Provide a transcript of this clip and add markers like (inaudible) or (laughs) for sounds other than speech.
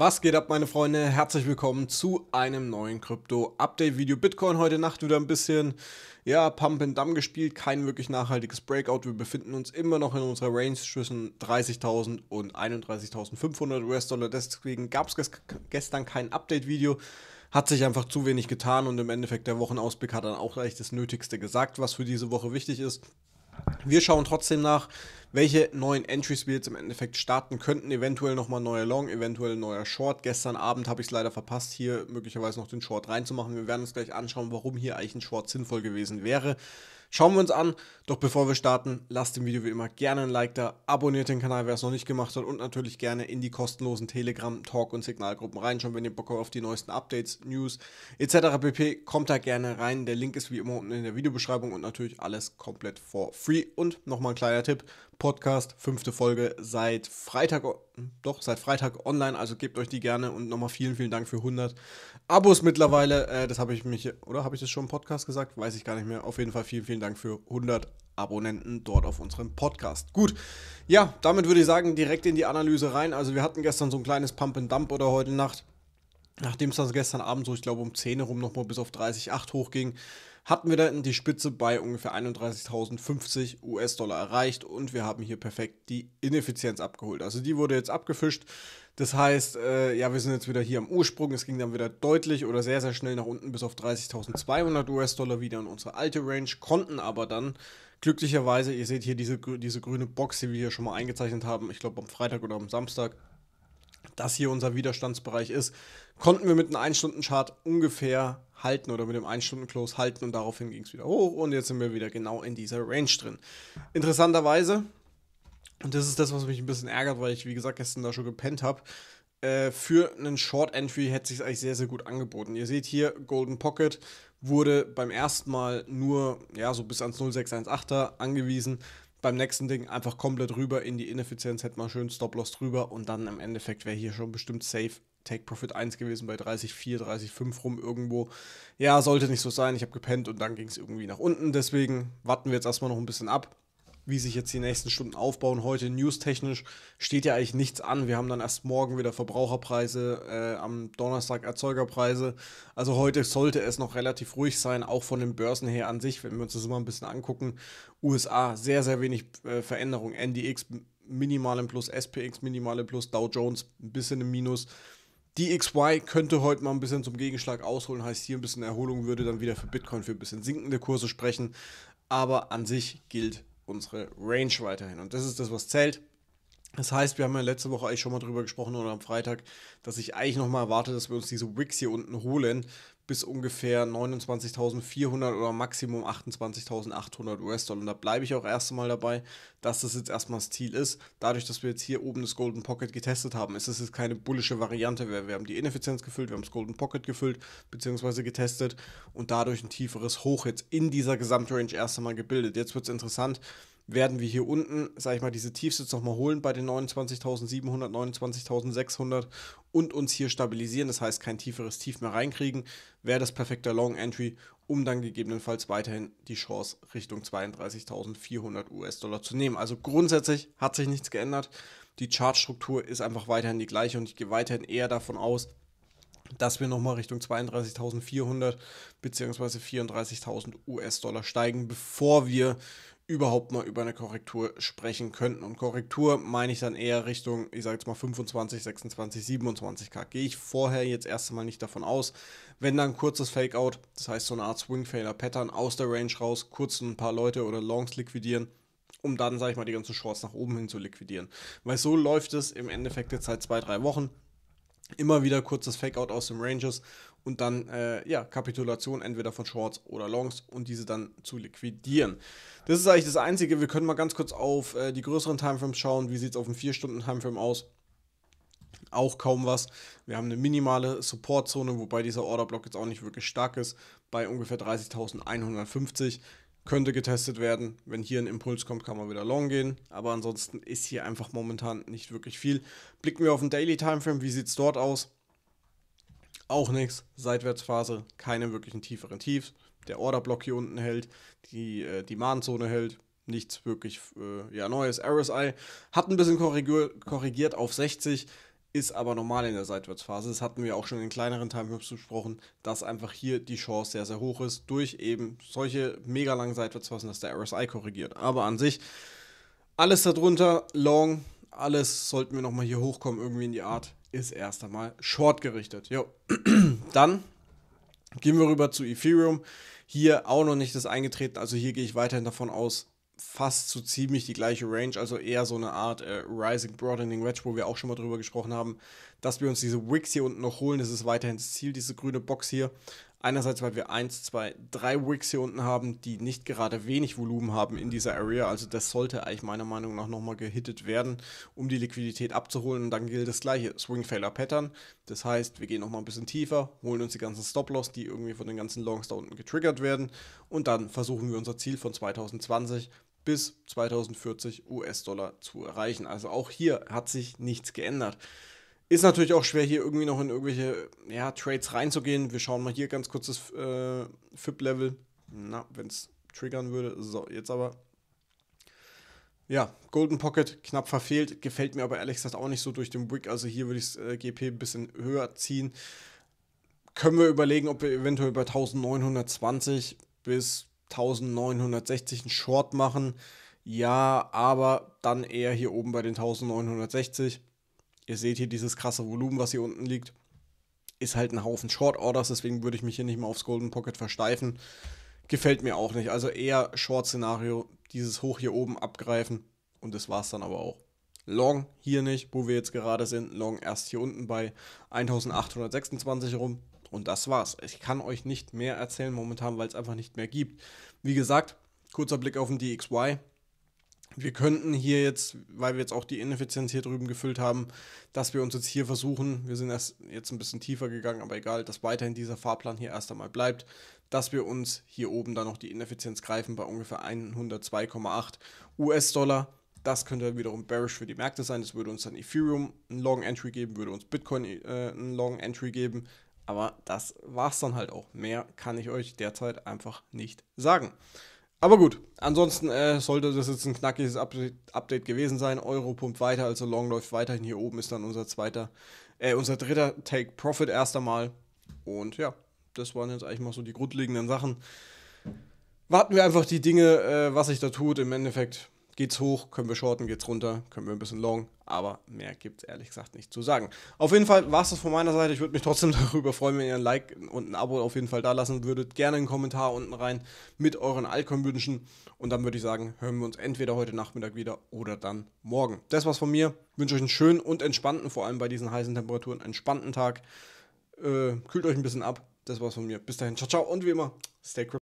Was geht ab, meine Freunde? Herzlich willkommen zu einem neuen Krypto-Update-Video. Bitcoin heute Nacht wieder ein bisschen, ja, Pump and Dump gespielt. Kein wirklich nachhaltiges Breakout. Wir befinden uns immer noch in unserer Range zwischen 30.000 und 31.500 US-Dollar. Deswegen gab es gestern kein Update-Video. Hat sich einfach zu wenig getan und im Endeffekt der Wochenausblick hat dann auch gleich das Nötigste gesagt, was für diese Woche wichtig ist. Wir schauen trotzdem nach, welche neuen Entries wir jetzt im Endeffekt starten könnten. Eventuell nochmal neuer Long, eventuell neuer Short. Gestern Abend habe ich es leider verpasst, hier möglicherweise noch den Short reinzumachen. Wir werden uns gleich anschauen, warum hier eigentlich ein Short sinnvoll gewesen wäre. Schauen wir uns an. Doch bevor wir starten, lasst dem Video wie immer gerne ein Like da, abonniert den Kanal, wer es noch nicht gemacht hat und natürlich gerne in die kostenlosen Telegram, Talk und Signalgruppen reinschauen, wenn ihr Bock habt auf die neuesten Updates, News etc. pp. Kommt da gerne rein. Der Link ist wie immer unten in der Videobeschreibung und natürlich alles komplett for free. Und nochmal ein kleiner Tipp, Podcast, fünfte Folge seit Freitag, hm, doch seit Freitag online, also gebt euch die gerne und nochmal vielen, vielen Dank für 100 Abos mittlerweile. Äh, das habe ich mich, oder habe ich das schon im Podcast gesagt? Weiß ich gar nicht mehr. Auf jeden Fall vielen, vielen Dank für 100 Abonnenten dort auf unserem Podcast. Gut, ja, damit würde ich sagen, direkt in die Analyse rein. Also wir hatten gestern so ein kleines Pump and Dump oder heute Nacht, nachdem es dann gestern Abend so, ich glaube um 10 herum nochmal bis auf 30,8 hochging hatten wir dann die Spitze bei ungefähr 31.050 US-Dollar erreicht und wir haben hier perfekt die Ineffizienz abgeholt. Also die wurde jetzt abgefischt. Das heißt, äh, ja, wir sind jetzt wieder hier am Ursprung. Es ging dann wieder deutlich oder sehr, sehr schnell nach unten bis auf 30.200 US-Dollar wieder in unsere alte Range, konnten aber dann glücklicherweise, ihr seht hier diese, diese grüne Box, die wir hier schon mal eingezeichnet haben, ich glaube am Freitag oder am Samstag, das hier unser Widerstandsbereich ist, konnten wir mit einem 1-Stunden-Chart ungefähr halten oder mit dem 1-Stunden-Close halten und daraufhin ging es wieder hoch und jetzt sind wir wieder genau in dieser Range drin. Interessanterweise, und das ist das, was mich ein bisschen ärgert, weil ich, wie gesagt, gestern da schon gepennt habe, äh, für einen Short Entry hätte es sich eigentlich sehr, sehr gut angeboten. Ihr seht hier, Golden Pocket wurde beim ersten Mal nur ja, so bis ans 0618er angewiesen. Beim nächsten Ding einfach komplett rüber in die Ineffizienz, hätte man schön Stop-Loss drüber und dann im Endeffekt wäre hier schon bestimmt safe Take Profit 1 gewesen bei 30,4, 30,5 rum irgendwo. Ja, sollte nicht so sein. Ich habe gepennt und dann ging es irgendwie nach unten. Deswegen warten wir jetzt erstmal noch ein bisschen ab, wie sich jetzt die nächsten Stunden aufbauen. Heute newstechnisch steht ja eigentlich nichts an. Wir haben dann erst morgen wieder Verbraucherpreise, äh, am Donnerstag Erzeugerpreise. Also heute sollte es noch relativ ruhig sein, auch von den Börsen her an sich, wenn wir uns das mal ein bisschen angucken. USA sehr, sehr wenig äh, Veränderung. NDX minimalen Plus, SPX minimalen Plus, Dow Jones ein bisschen im Minus die XY könnte heute mal ein bisschen zum Gegenschlag ausholen, heißt hier ein bisschen Erholung würde dann wieder für Bitcoin für ein bisschen sinkende Kurse sprechen. Aber an sich gilt unsere Range weiterhin. Und das ist das, was zählt. Das heißt, wir haben ja letzte Woche eigentlich schon mal drüber gesprochen oder am Freitag, dass ich eigentlich noch mal erwarte, dass wir uns diese Wicks hier unten holen bis ungefähr 29.400 oder Maximum 28.800 US-Dollar. Und da bleibe ich auch erst einmal dabei, dass das jetzt erstmal das Ziel ist. Dadurch, dass wir jetzt hier oben das Golden Pocket getestet haben, ist es jetzt keine bullische Variante. Wir, wir haben die Ineffizienz gefüllt, wir haben das Golden Pocket gefüllt bzw. getestet und dadurch ein tieferes Hoch jetzt in dieser Gesamtrange erst einmal gebildet. Jetzt wird es interessant, werden wir hier unten, sage ich mal, diese Tiefs jetzt nochmal holen bei den 29.700, 29.600 und uns hier stabilisieren. Das heißt, kein tieferes Tief mehr reinkriegen. Wäre das perfekte Long Entry, um dann gegebenenfalls weiterhin die Chance Richtung 32.400 US-Dollar zu nehmen. Also grundsätzlich hat sich nichts geändert. Die Chartstruktur ist einfach weiterhin die gleiche und ich gehe weiterhin eher davon aus, dass wir nochmal Richtung 32.400 bzw. 34.000 US-Dollar steigen, bevor wir überhaupt mal über eine Korrektur sprechen könnten. Und Korrektur meine ich dann eher Richtung, ich sage jetzt mal 25, 26, 27k. Gehe ich vorher jetzt erstmal nicht davon aus. Wenn dann kurzes Fakeout, das heißt so eine Art Swing-Failure-Pattern aus der Range raus, kurz ein paar Leute oder Longs liquidieren, um dann, sage ich mal, die ganzen Shorts nach oben hin zu liquidieren. Weil so läuft es im Endeffekt jetzt seit zwei, drei Wochen. Immer wieder kurzes Fakeout aus dem Ranges und dann äh, ja, Kapitulation entweder von Shorts oder Longs und diese dann zu liquidieren. Das ist eigentlich das Einzige. Wir können mal ganz kurz auf äh, die größeren Timeframes schauen. Wie sieht es auf dem 4-Stunden-Timeframe aus? Auch kaum was. Wir haben eine minimale Supportzone, wobei dieser Orderblock jetzt auch nicht wirklich stark ist, bei ungefähr 30.150. Könnte getestet werden. Wenn hier ein Impuls kommt, kann man wieder long gehen. Aber ansonsten ist hier einfach momentan nicht wirklich viel. Blicken wir auf den Daily Timeframe. Wie sieht es dort aus? auch nichts. Seitwärtsphase, keine wirklichen tieferen Tiefs. Der Orderblock hier unten hält, die äh, Demandzone hält, nichts wirklich äh, ja, Neues. RSI hat ein bisschen korrigiert auf 60, ist aber normal in der Seitwärtsphase. Das hatten wir auch schon in kleineren Timemaps besprochen, dass einfach hier die Chance sehr, sehr hoch ist, durch eben solche mega langen Seitwärtsphasen, dass der RSI korrigiert. Aber an sich, alles darunter, long, alles sollten wir nochmal hier hochkommen, irgendwie in die Art ist erst einmal short gerichtet. Jo. (clears throat) Dann gehen wir rüber zu Ethereum. Hier auch noch nicht das eingetreten. Also hier gehe ich weiterhin davon aus, fast so ziemlich die gleiche Range, also eher so eine Art äh, Rising Broadening Wedge, wo wir auch schon mal drüber gesprochen haben, dass wir uns diese Wicks hier unten noch holen. Das ist weiterhin das Ziel, diese grüne Box hier. Einerseits, weil wir eins, zwei, drei Wicks hier unten haben, die nicht gerade wenig Volumen haben in dieser Area. Also das sollte eigentlich meiner Meinung nach nochmal gehittet werden, um die Liquidität abzuholen. Und dann gilt das gleiche, Swing Failure Pattern. Das heißt, wir gehen nochmal ein bisschen tiefer, holen uns die ganzen Stop-Loss, die irgendwie von den ganzen Longs da unten getriggert werden. Und dann versuchen wir unser Ziel von 2020 bis 2040 US-Dollar zu erreichen. Also auch hier hat sich nichts geändert. Ist natürlich auch schwer, hier irgendwie noch in irgendwelche ja, Trades reinzugehen. Wir schauen mal hier ganz kurz das äh, FIP-Level. Na, wenn es triggern würde. So, jetzt aber. Ja, Golden Pocket knapp verfehlt. Gefällt mir aber ehrlich gesagt auch nicht so durch den Wick. Also hier würde ich das äh, GP ein bisschen höher ziehen. Können wir überlegen, ob wir eventuell bei 1920 bis 1960 einen Short machen. Ja, aber dann eher hier oben bei den 1960. Ihr seht hier dieses krasse Volumen, was hier unten liegt. Ist halt ein Haufen Short Orders, deswegen würde ich mich hier nicht mal aufs Golden Pocket versteifen. Gefällt mir auch nicht. Also eher Short-Szenario, dieses Hoch hier oben abgreifen und das war es dann aber auch. Long hier nicht, wo wir jetzt gerade sind. Long erst hier unten bei 1826 rum. Und das war's. Ich kann euch nicht mehr erzählen momentan, weil es einfach nicht mehr gibt. Wie gesagt, kurzer Blick auf den DXY wir könnten hier jetzt, weil wir jetzt auch die Ineffizienz hier drüben gefüllt haben, dass wir uns jetzt hier versuchen, wir sind erst jetzt ein bisschen tiefer gegangen, aber egal, dass weiterhin dieser Fahrplan hier erst einmal bleibt, dass wir uns hier oben dann noch die Ineffizienz greifen bei ungefähr 102,8 US-Dollar. Das könnte wiederum bearish für die Märkte sein. Das würde uns dann Ethereum einen Long Entry geben, würde uns Bitcoin äh, einen Long Entry geben. Aber das war es dann halt auch. Mehr kann ich euch derzeit einfach nicht sagen. Aber gut, ansonsten äh, sollte das jetzt ein knackiges Update, Update gewesen sein. Euro pumpt weiter, also Long läuft weiterhin hier oben, ist dann unser zweiter, äh, unser dritter Take Profit erst einmal. Und ja, das waren jetzt eigentlich mal so die grundlegenden Sachen. Warten wir einfach die Dinge, äh, was sich da tut. Im Endeffekt Geht's hoch, können wir shorten, geht's runter, können wir ein bisschen long, aber mehr gibt's ehrlich gesagt nicht zu sagen. Auf jeden Fall war's das von meiner Seite. Ich würde mich trotzdem (laughs) darüber freuen, wenn ihr ein Like und ein Abo auf jeden Fall da lassen würdet. Gerne einen Kommentar unten rein mit euren Altcom-Wünschen und dann würde ich sagen, hören wir uns entweder heute Nachmittag wieder oder dann morgen. Das war's von mir. Ich wünsche euch einen schönen und entspannten, vor allem bei diesen heißen Temperaturen, entspannten Tag. Äh, kühlt euch ein bisschen ab. Das war's von mir. Bis dahin. Ciao, ciao und wie immer, stay crypto.